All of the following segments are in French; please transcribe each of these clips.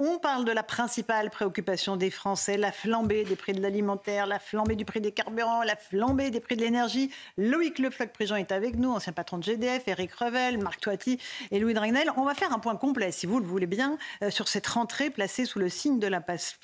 On parle de la principale préoccupation des Français, la flambée des prix de l'alimentaire, la flambée du prix des carburants, la flambée des prix de l'énergie. Loïc Lefloc-Prigent est avec nous, ancien patron de GDF, Eric Revel, Marc Toiti et Louis Dragnel. On va faire un point complet, si vous le voulez bien, euh, sur cette rentrée placée sous le signe de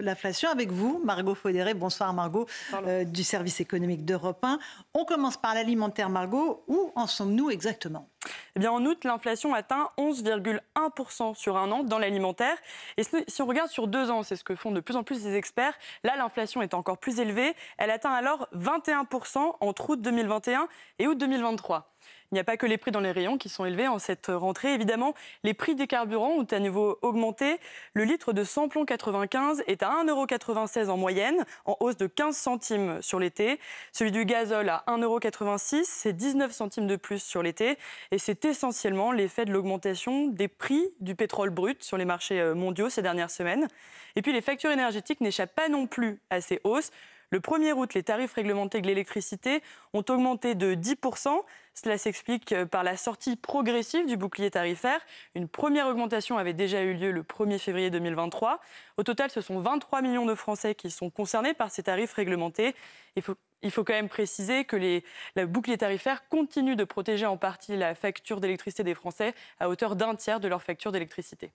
l'inflation avec vous, Margot Faudéré. Bonsoir Margot, euh, du service économique d'Europe 1. On commence par l'alimentaire, Margot. Où en sommes-nous exactement eh bien, en août, l'inflation atteint 11,1% sur un an dans l'alimentaire. Et si on regarde sur deux ans, c'est ce que font de plus en plus les experts, là, l'inflation est encore plus élevée. Elle atteint alors 21% entre août 2021 et août 2023. Il n'y a pas que les prix dans les rayons qui sont élevés en cette rentrée. Évidemment, les prix des carburants ont à nouveau augmenté. Le litre de samplon 95 est à 1,96€ en moyenne, en hausse de 15 centimes sur l'été. Celui du gazole à 1,86€, c'est 19 centimes de plus sur l'été. Et c'est essentiellement l'effet de l'augmentation des prix du pétrole brut sur les marchés euh, mondiaux ces dernières semaines. Et puis les factures énergétiques n'échappent pas non plus à ces hausses. Le 1er août, les tarifs réglementés de l'électricité ont augmenté de 10%. Cela s'explique euh, par la sortie progressive du bouclier tarifaire. Une première augmentation avait déjà eu lieu le 1er février 2023. Au total, ce sont 23 millions de Français qui sont concernés par ces tarifs réglementés. Il faut, il faut quand même préciser que les, la bouclier tarifaire continue de protéger en partie la facture d'électricité des Français à hauteur d'un tiers de leur facture d'électricité.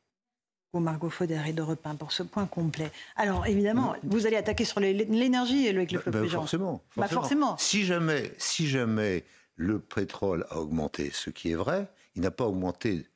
Margot Fauder et de Repin pour ce point complet. Alors évidemment, mm. vous allez attaquer sur l'énergie avec le peuple bah, bah, bah forcément, Si jamais, si jamais le pétrole a augmenté, ce qui est vrai, il n'a pas augmenté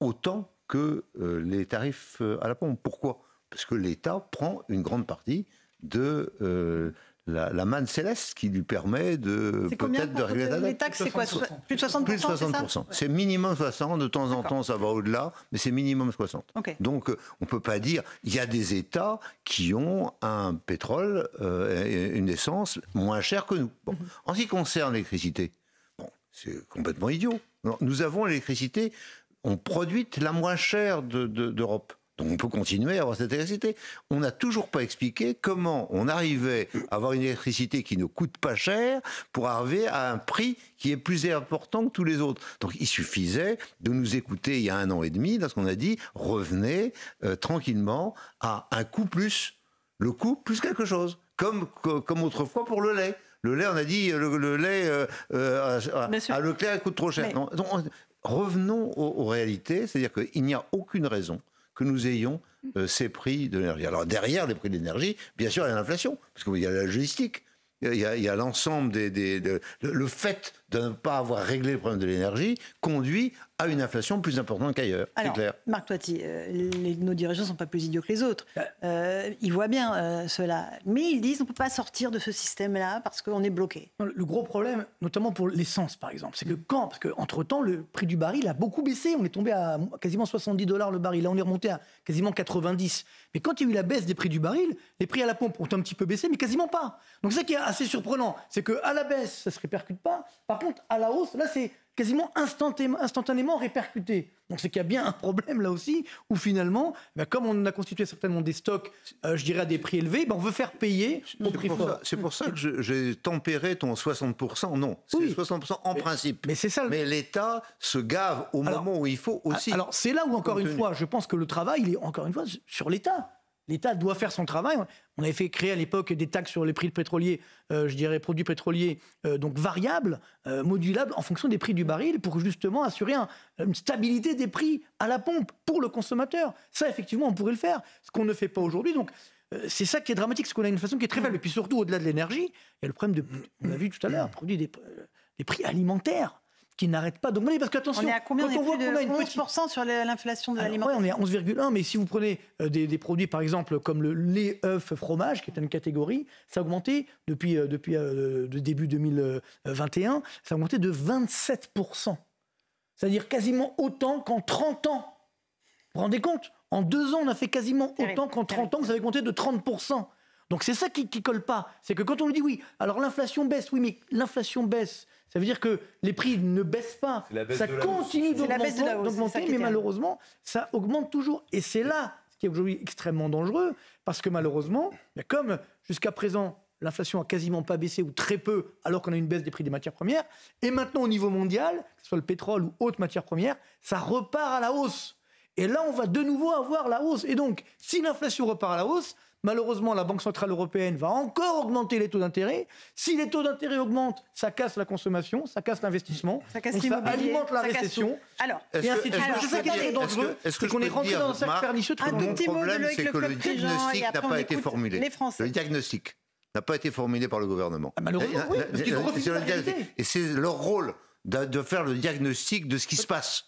autant que euh, les tarifs euh, à la pompe. Pourquoi Parce que l'État prend une grande partie de euh, la, manne céleste qui lui permet de peut-être de régler la Les taxes, c'est quoi Plus de 60 Plus de C'est minimum 60. De temps en temps, ça va au-delà, mais c'est minimum 60. Donc, on peut pas dire. Il y a des États qui ont un pétrole, euh, une essence moins chère que nous. Mhm. En ce qui concerne l'électricité, bon, c'est complètement idiot. nous avons l'électricité, on produit la moins chère d'Europe. Donc on peut continuer à avoir cette électricité. On n'a toujours pas expliqué comment on arrivait à avoir une électricité qui ne coûte pas cher pour arriver à un prix qui est plus important que tous les autres. Donc il suffisait de nous écouter il y a un an et demi lorsqu'on a dit revenez euh, tranquillement à un coût plus, le coût plus quelque chose, comme, comme autrefois pour le lait. Le lait, on a dit, le, le lait euh, euh, à, Leclerc coûte trop cher. revenons aux, aux réalités, c'est-à-dire qu'il n'y a aucune raison que nous ayons euh, ces prix de l'énergie. Alors derrière les prix de l'énergie, bien sûr, il y a l'inflation, parce qu'il y a la logistique, il y a, l'ensemble des, le fait de ne pas avoir réglé le problème de l'énergie conduit à une inflation plus importante qu'ailleurs. C'est clair. Marc Toiti, euh, nos dirigeants ne sont pas plus idiots que les autres. Euh. Euh, ils voient bien cela. Mais ils disent on ne peut pas sortir de ce système-là parce qu'on est bloqué. Le gros problème, notamment pour l'essence par exemple, c'est que mm. quand, parce qu'entre-temps, le prix du baril a beaucoup baissé. On est tombé à quasiment 70 dollars le baril. Là, on est remonté à quasiment 90. Mais quand il y a eu la baisse des prix du baril, les prix à la pompe ont un petit peu baissé, mais quasiment pas. Donc, ça qui est assez surprenant, c'est qu'à la baisse, ça ne se répercute pas contre, à la hausse, là, c'est quasiment instantanément, répercuté. Donc c'est qu'il y a bien un problème là aussi, où finalement, ben, comme on a constitué certainement des stocks, euh, je dirais à des prix élevés, ben, on veut faire payer au prix fort. C'est pour ça que j'ai tempéré ton 60%, non, c'est 60% en principe. Mais c'est ça. Mais l'État se gave au moment où il faut aussi. Alors c'est là où encore une fois, je pense que le travail, il est encore une fois sur l'État. L'État doit faire son travail. On avait fait créer à l'époque des taxes sur les prix de pétrolier, euh, je dirais produits pétroliers, euh, donc variables, euh, modulables en fonction des prix du baril pour justement assurer une stabilité des prix à la pompe pour le consommateur. Ça, effectivement, on pourrait le faire, ce qu'on ne fait pas aujourd'hui. Donc, c'est ça qui est dramatique, c'est qu'on a une façon qui est très faible. Et puis surtout, au-delà de l'énergie, il y a le problème de, on l'a vu tout à l'heure, mm. produits des prix alimentaires qui n'arrête pas d'augmenter. Parce qu'attention, on, on voit a sur l'inflation de l'alimentation. on est à 11,1, mais si vous prenez euh, des, produits, par exemple, comme le lait, œuf, fromage, qui est une catégorie, ça a augmenté depuis, euh, depuis euh, le début 2021, ça a augmenté de 27%. C'est-à-dire quasiment autant qu'en 30 ans. Vous vous rendez compte En deux ans, on a fait quasiment autant qu'en 30 ans, que ça avait augmenté de 30%. Donc c'est ça qui ne colle pas. C'est que quand on nous dit oui, alors l'inflation baisse, oui, mais l'inflation baisse, ça veut dire que les prix ne baissent pas. Ça continue d'augmenter, mais malheureusement, ça augmente toujours. Et c'est là ce qui est aujourd'hui extrêmement dangereux, parce que malheureusement, comme jusqu'à présent, l'inflation a quasiment pas baissé ou très peu, alors qu'on a une baisse des prix des matières premières, et maintenant au niveau mondial, que ce soit le pétrole ou autres matières premières, ça repart à la hausse. Et là, on va de nouveau avoir la hausse. Et donc, si l'inflation repart à la hausse, malheureusement, la Banque Centrale Européenne va encore augmenter les taux d'intérêt. Si les taux d'intérêt augmentent, ça casse la consommation, ça casse l'investissement, ça, alimente la récession. alors, est -ce qu'on est rentré dans un cercle pernicieux. tout c'est que le diagnostic n'a pas été formulé. Le diagnostic n'a pas été formulé par le gouvernement. Ah, malheureusement, hein, oui, euh, Et c'est leur rôle de, faire le diagnostic de ce qui se passe.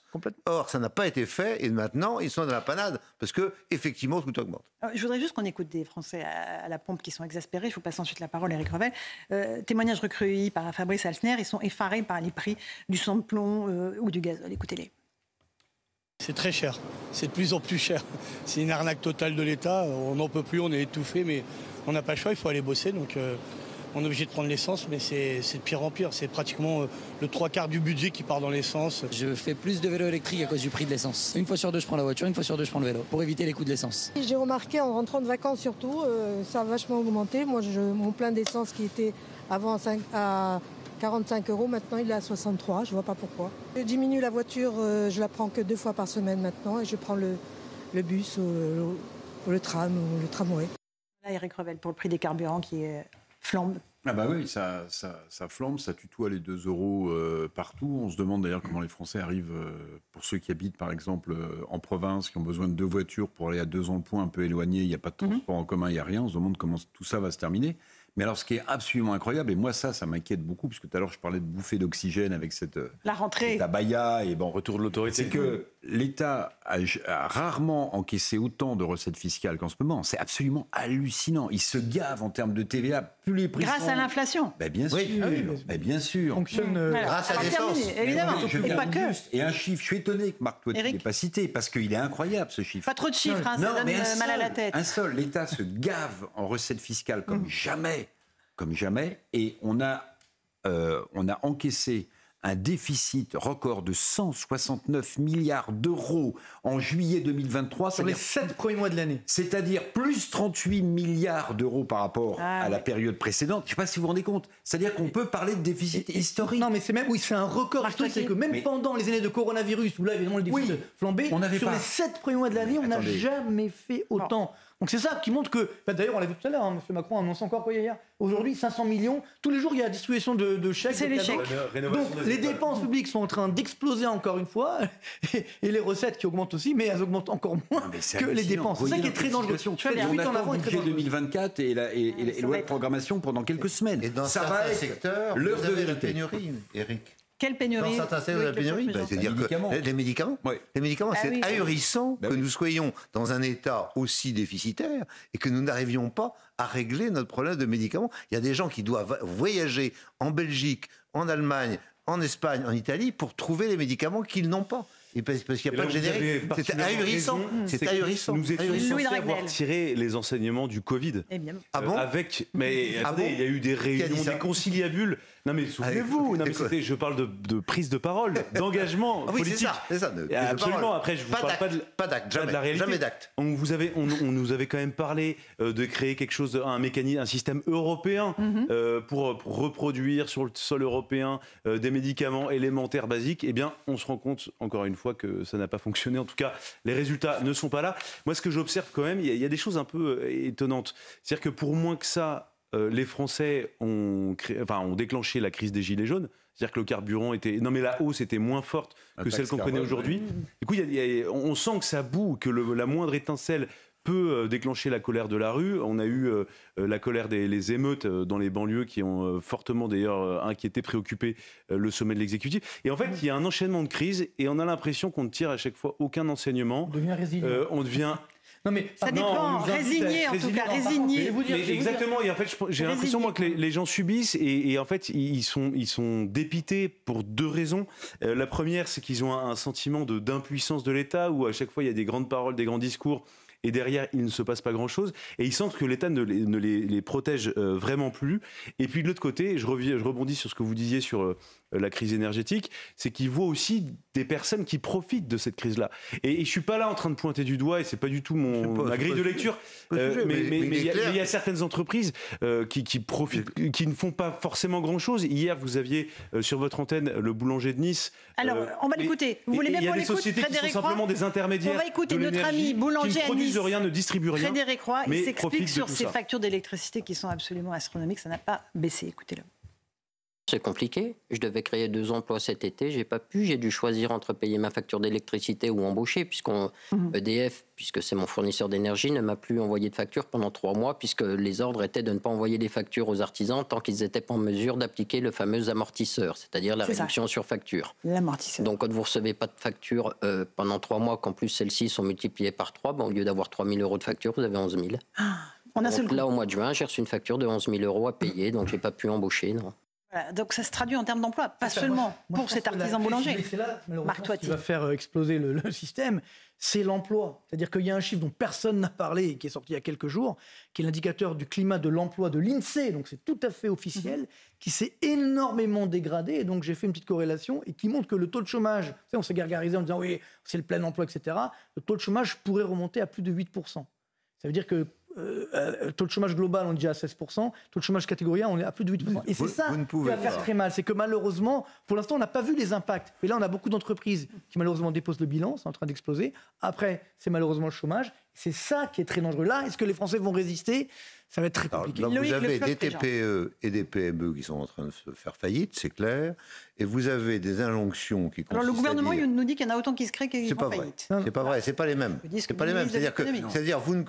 Or, ça n'a pas été fait et maintenant, ils sont dans la panade parce que effectivement, coût augmente. je voudrais juste qu'on écoute des Français à, la pompe qui sont exaspérés. Je vous passe ensuite la parole, Eric Revel. témoignages euh, témoignage recueilli par Fabrice Alsner. Ils sont effarés par les prix du samplon plomb euh, ou du gazole. Écoutez-les. C'est très cher. C'est de plus en plus cher. C'est une arnaque totale de l'État. On n'en peut plus, on est étouffé, mais on n'a pas le choix. Il faut aller bosser. Donc. Euh, on est obligé de prendre l'essence, mais c'est de pire en pire. C'est pratiquement euh, le trois quarts du budget qui part dans l'essence. Je fais plus de vélo électrique à cause du prix de l'essence. Une fois sur deux, je prends la voiture, une fois sur deux, je prends le vélo pour éviter les coûts de l'essence. J'ai remarqué en rentrant de vacances surtout, euh, ça a vachement augmenté. Moi, je, mon plein d'essence qui était avant à 45 euros, maintenant il est à 63, je ne vois pas pourquoi. Je diminue la voiture, euh, je la prends que deux fois par semaine maintenant et je prends le, bus ou le, tram ou le tramway. Là, Eric Revel pour le prix des carburants qui est flambe. Ah bah oui, ça, flambe, ça tutoie les 2 euros euh, partout. On se demande d'ailleurs comment les Français arrivent, euh, pour ceux qui habitent par exemple euh, en province, qui ont besoin de deux voitures pour aller à deux emplois un peu éloignés, il n'y a pas de mhm. transport en commun, il n'y a rien, on se demande comment tout ça va se terminer. Mais alors, ce qui est absolument incroyable, et moi, ça, ça m'inquiète beaucoup, puisque tout à l'heure, je parlais de bouffer d'oxygène avec cette. Euh, la rentrée. La abaya et bon. Ben, Retour de l'autorité. C'est que l'État a, rarement encaissé autant de recettes fiscales qu'en ce moment. C'est absolument hallucinant. Il se gave en termes de TVA, plus les prix. Grâce à l'inflation. Ben, bien sûr. Ah oui, ben, bien sûr. Fonctionne euh, grâce à, Évidemment. et un chiffre. Je suis étonné que Marc Toit n'ait pas cité, parce qu'il est incroyable, ce chiffre. Pas trop de chiffres, hein, ça donne euh, mal à la tête. Un seul. L'État se gave en recettes fiscales comme mm. jamais jamais, et on a, euh, on a encaissé un déficit record de 169 milliards d'euros en juillet 2023. Sur les sept premiers mois de l'année. C'est-à-dire plus 38 milliards d'euros par rapport ah à la période précédente. Je sais pas si vous vous rendez compte. C'est-à-dire qu'on peut parler de déficit historique. Non, mais c'est même, oui, c'est un record historique. C'est que même pendant les années de coronavirus, où là, évidemment, le déficit oui, on avait sur les sept premiers mois de l'année, on n'a jamais fait autant. Donc c'est ça qui montre que, bah, d'ailleurs on l'a vu tout à l'heure, hein, M. Macron annonce encore quoi hier Aujourd'hui 500 millions, tous les jours il y a distribution de, chèques. C'est les Donc les dépenses publiques sont en train d'exploser encore une fois, et, les recettes qui augmentent aussi, mais elles augmentent encore moins ah, que les dépenses. C'est ça qui est très dangereux. Tu avant 2024 et la, ah, de programmation pendant quelques semaines. Et dans ça va être l'heure de vérité. pénurie, Eric. Quelle pénurie c'est-à-dire que les, médicaments, les médicaments, ah c'est ahurissant bah que nous soyons dans un état aussi déficitaire et que nous n'arrivions pas à régler notre problème de médicaments. Il y a des gens qui doivent voyager en Belgique, en Allemagne, en Espagne, en Italie pour trouver les médicaments qu'ils n'ont pas. Et parce, qu'il n'y a pas de générique. C'est ahurissant. C'est ahurissant. Nous étions censés avoir tiré les enseignements du Covid. Eh Ah bon euh, Avec, mais ah il y a eu des réunions, des conciliabules non mais souvenez-vous, je parle de, prise de parole, d'engagement ah oui, politique. c'est ça, Absolument. Après, je vous parle pas de, jamais, la réalité. On vous on, nous avait quand même parlé euh, de créer quelque chose, un mécanisme, un système européen mhm. euh, pour, reproduire sur le sol européen euh, des médicaments élémentaires basiques. Eh bien, on se rend compte encore une fois que ça n'a pas fonctionné. En tout cas, les résultats ne sont pas là. Moi, ce que j'observe quand même, il y, y, a des choses un peu étonnantes. C'est-à-dire que pour moins que ça, euh, les Français ont, déclenché la crise des Gilets jaunes. C'est-à-dire que le carburant était. Non, mais la hausse était moins forte que celle qu'on connaît aujourd'hui. Du coup, on sent que ça boue, que la moindre étincelle peut euh, déclencher la colère de la rue. On a eu euh, la colère des émeutes dans les banlieues qui ont fortement d'ailleurs inquiété, préoccupé le sommet de l'exécutif. Et en fait, il y a un enchaînement de crises et on a l'impression qu'on ne tire à chaque fois aucun enseignement. On devient résilient. on devient non, mais ça dépend. résigné, en tout cas, résigné. exactement. Et en fait, j'ai l'impression, moi, que les, gens subissent et, en fait, ils sont, ils sont dépités pour deux raisons. Euh, la première, c'est qu'ils ont un, sentiment d'impuissance de, l'État où à chaque fois, il y a des grandes paroles, des grands discours et derrière, il ne se passe pas grand-chose. Et ils sentent que l'État ne, les, protège euh, vraiment plus. Et puis de l'autre côté, je, rebondis sur ce que vous disiez sur euh, euh, la crise énergétique, c'est qu'il voit aussi des personnes qui profitent de cette crise-là. Et, je je suis pas là en train de pointer du doigt, et c'est pas du tout mon ma grille de lecture. mais il y, a, certaines entreprises euh, qui, profitent, qui ne font pas forcément grand-chose. Hier, vous aviez euh, sur votre antenne le boulanger de Nice. Alors, on va l'écouter. Vous voulez même qu'on Il qui sont simplement des intermédiaires. On va écouter de notre ami boulanger qui ne produisent rien, ne distribuent rien. Frédéric Croix, il s'explique sur ces factures d'électricité qui sont absolument astronomiques. Ça n'a pas baissé. Écoutez-le c'est compliqué. Je devais créer deux emplois cet été, j'ai pas pu. J'ai dû choisir entre payer ma facture d'électricité ou embaucher, puisqu'on mhm. EDF, puisque c'est mon fournisseur d'énergie, ne m'a plus envoyé de facture pendant trois mois, puisque les ordres étaient de ne pas envoyer des factures aux artisans tant qu'ils n'étaient pas en mesure d'appliquer le fameux amortisseur, c'est-à-dire la réduction sur facture. L'amortisseur. Donc, quand vous recevez pas de facture euh, pendant trois mois, qu'en plus celles-ci sont multipliées par trois, au lieu d'avoir 3 000 euros de facture, vous avez 11 000. Ah, on a donc, là, au mois de juin, j'ai reçu une facture de 11 000 euros à payer, donc j'ai pas pu embaucher, non donc ça se traduit en termes d'emploi, pas ah, seulement pour cet artisan boulanger. C'est Marc qui faire exploser le, système, c'est l'emploi. C'est-à-dire qu'il y a un chiffre dont personne n'a parlé et qui est sorti il y a quelques jours, qui est l'indicateur du climat de l'emploi de l'INSEE, donc c'est tout à fait officiel, mhm. qui s'est énormément dégradé. Et donc j'ai fait une petite corrélation et qui montre que le taux de chômage, on s'est gargarisé en disant oui, c'est le plein emploi, etc. Le taux de chômage pourrait remonter à plus de 8%. Ça veut dire que euh, euh, taux de chômage global, on dit à 16%, taux de chômage catégorien on est à plus de 8%. Et c'est ça qui va faire très mal. C'est que malheureusement, pour l'instant, on n'a pas vu les impacts. et là, on a beaucoup d'entreprises qui malheureusement déposent le bilan, c'est en train d'exploser. Après, c'est malheureusement le chômage. C'est ça qui est très dangereux. Là, est-ce que les Français vont résister Ça va être très compliqué. vous avez des TPE et des PME qui sont en train de se faire faillite, c'est clair. Et vous avez des injonctions qui Alors le gouvernement nous dit qu'il y en a autant qui se créent qui font faillite. C'est pas vrai, c'est pas les mêmes. C'est pas les mêmes. C'est-à-dire que,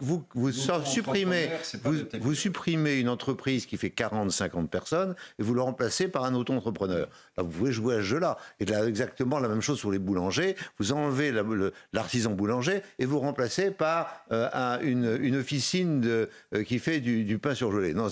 vous, supprimez, e. vous, supprimez une entreprise qui fait 40-50 personnes et vous le remplacez par un auto entrepreneur. Là, vous pouvez jouer à ce jeu-là. Et là, exactement la même chose sur les boulangers. Vous enlevez l'artisan boulanger et vous remplacez par euh, à une, officine euh, qui fait du, pain surgelé. Non,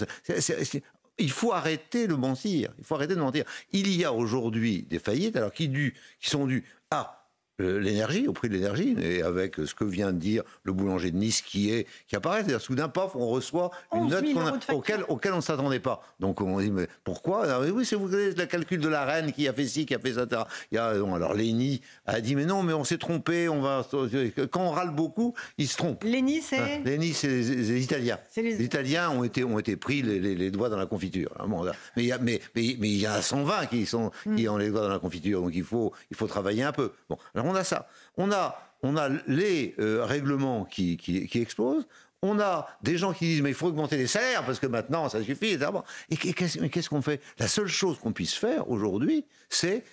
il faut arrêter de mentir. Il faut arrêter de mentir. Il y a aujourd'hui des faillites alors qui, qui sont dues à euh, l'énergie, au prix de l'énergie, et avec ce que vient de dire le boulanger de Nice qui, est, qui apparaît. C'est-à-dire, soudain, paf, on reçoit une note auquel, auquel on ne s'attendait pas. Donc on dit, mais pourquoi ah, Oui, c'est vous le calcul de la reine qui a fait ci, qui a fait ça. Il alors Léni a dit, mais non, mais on s'est trompé, on va... quand on râle beaucoup, ils se trompent. Léni, c'est hein, Léni, c'est les, Italiens. Les... Italiens ont été, ont été pris les, doigts dans la confiture. Hein, mais il y a, mais, mais, il y a 120 qui, sont, hmm. qui ont les doigts dans la confiture, donc il faut, il faut travailler un peu. Bon, alors on a ça. On a, on a les euh, règlements qui, qui, explosent, on a des gens qui disent mais il faut augmenter les salaires parce que maintenant ça suffit. Et, et qu'est-ce qu'on fait La seule chose qu'on puisse faire aujourd'hui, c'est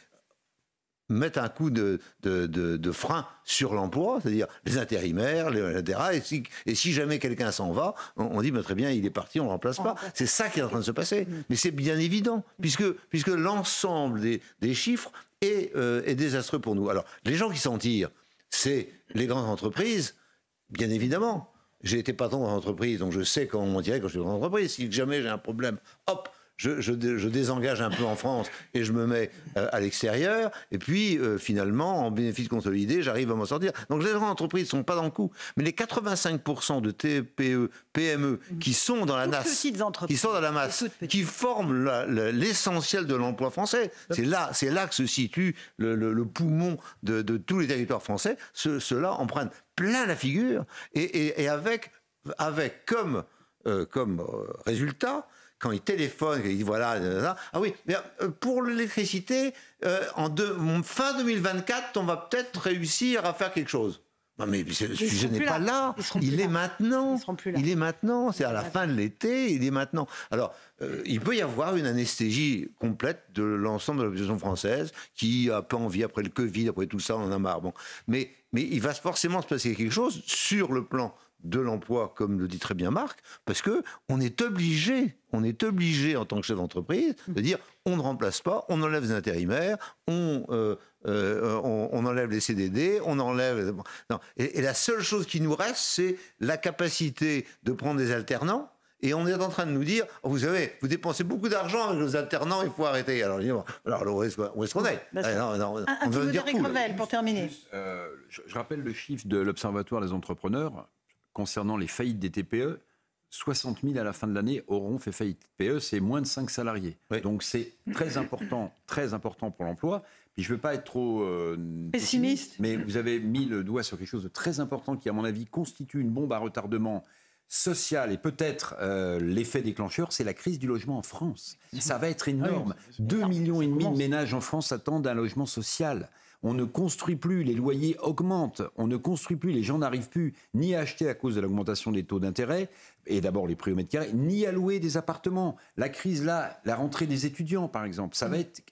mettre un coup de, de, frein sur l'emploi, c'est-à-dire les intérimaires, les, etc. Et si, et si jamais quelqu'un s'en va, on, dit mais bah, très bien, il est parti, on ne remplace pas. C'est ça qui est en train de se passer. Mm. Mais c'est bien évident, puisque, puisque l'ensemble des, chiffres euh, est, désastreux pour nous. Alors, les gens qui s'en tirent, c'est les grandes entreprises, bien évidemment. J'ai été patron d'entreprise, donc je sais comment on dirait quand je suis dans entreprise. Si jamais j'ai un problème, hop, je, désengage un peu en France et je me mets euh, à l'extérieur. Et puis, euh, finalement, en bénéfice consolidé, j'arrive à m'en sortir. Donc, les grandes entreprises ne sont pas dans le coup. Mais les 85% de TPE, PME mmh. qui sont dans la qui sont dans la masse, qui forment l'essentiel de l'emploi français, c'est là, que se situe le, poumon de, tous les territoires français. Cela ceux plein la figure et, avec, avec comme, euh, comme résultat quand il téléphone, il dit voilà, ah oui, euh, pour l'électricité, euh, en fin 2024, on va peut-être réussir à faire quelque chose. Non mais le sujet n'est pas là. Il est maintenant. Il est maintenant. C'est à la fin de l'été. Il est maintenant. Alors, euh, il peut y avoir une anesthésie complète de l'ensemble de la population française qui a pas envie après le Covid, après tout ça, on en a marre. Bon, mais mais il va forcément se passer quelque chose sur le plan de l'emploi, comme le dit très bien Marc, parce que on est obligé, on est obligé en tant que chef d'entreprise mm. de dire on ne remplace pas, on enlève les intérimaires, on, euh, euh, on, enlève les CDD, on enlève. Et, la seule chose qui nous reste, c'est la capacité de prendre des alternants. Et on est en train de nous dire, oh, vous savez, vous dépensez beaucoup d'argent avec nos alternants, il faut arrêter. Alors, alors où est-ce qu'on est, pour terminer. Euh, je rappelle le chiffre de l'Observatoire des entrepreneurs concernant les faillites des TPE, 60 000 à la fin de l'année auront fait faillite. TPE, c'est moins de 5 salariés. Donc c'est très important, très important pour l'emploi. Puis je ne veux pas être trop euh, pessimiste, mais vous avez mis le doigt sur quelque chose de très important qui, à mon avis, constitue une bombe à retardement social et peut-être euh, l'effet déclencheur, c'est la crise du logement en France. Ça va être énorme. 2,5 ah, millions et demi de ménages en France attendent un logement social on ne construit plus, les loyers augmentent, on ne construit plus, les gens n'arrivent plus ni à acheter à cause de l'augmentation des taux d'intérêt, et d'abord les prix au mètre carré, ni à louer des appartements. La crise là, la rentrée des étudiants par exemple, ça va être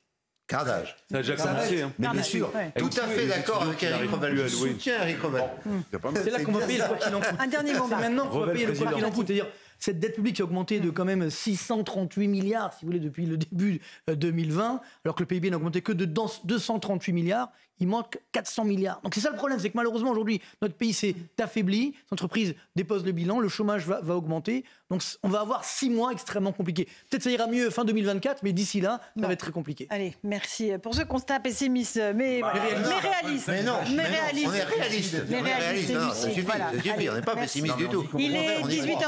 Cardage. Ça a déjà commencé. Hein. Mais bien sûr, tout à fait d'accord avec Eric Revel. Je soutiens Eric Revel. C'est là qu'on va payer le quoi qu'il en coûte. Un dernier moment. maintenant qu'on va payer le quoi qu'il en coûte. cest dire cette dette publique a augmenté de mm. quand même 638 milliards, si vous voulez, depuis le début 2020, euh, alors que le PIB n'a augmenté que de 238 milliards. Il manque 400 milliards. Donc c'est ça le problème, c'est que malheureusement aujourd'hui, notre pays s'est affaibli, les entreprises déposent le bilan, le chômage va, augmenter. Donc on va avoir six mois extrêmement compliqués. Peut-être ça ira mieux fin 2024, mais d'ici là, ça va être très compliqué. Allez, merci pour ce constat pessimiste, mais, bah, mais réaliste. Mais non, mais, réaliste. On est Mais réaliste, on n'est pas pessimiste du tout. Il est 18h.